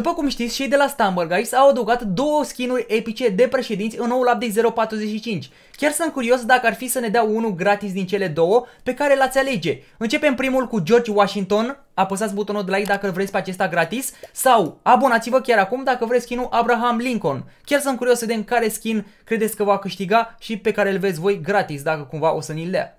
După cum știți, cei de la Stumble Guys au adăugat două skinuri epice de președinți în noul update 045. Chiar sunt curios dacă ar fi să ne dea unul gratis din cele două pe care l-ați alege. Începem primul cu George Washington, apăsați butonul de like dacă vreți pe acesta gratis sau abonați-vă chiar acum dacă vreți skinul Abraham Lincoln. Chiar sunt curios să vedem care skin credeți că va câștiga și pe care îl veți voi gratis dacă cumva o să ni-l dea.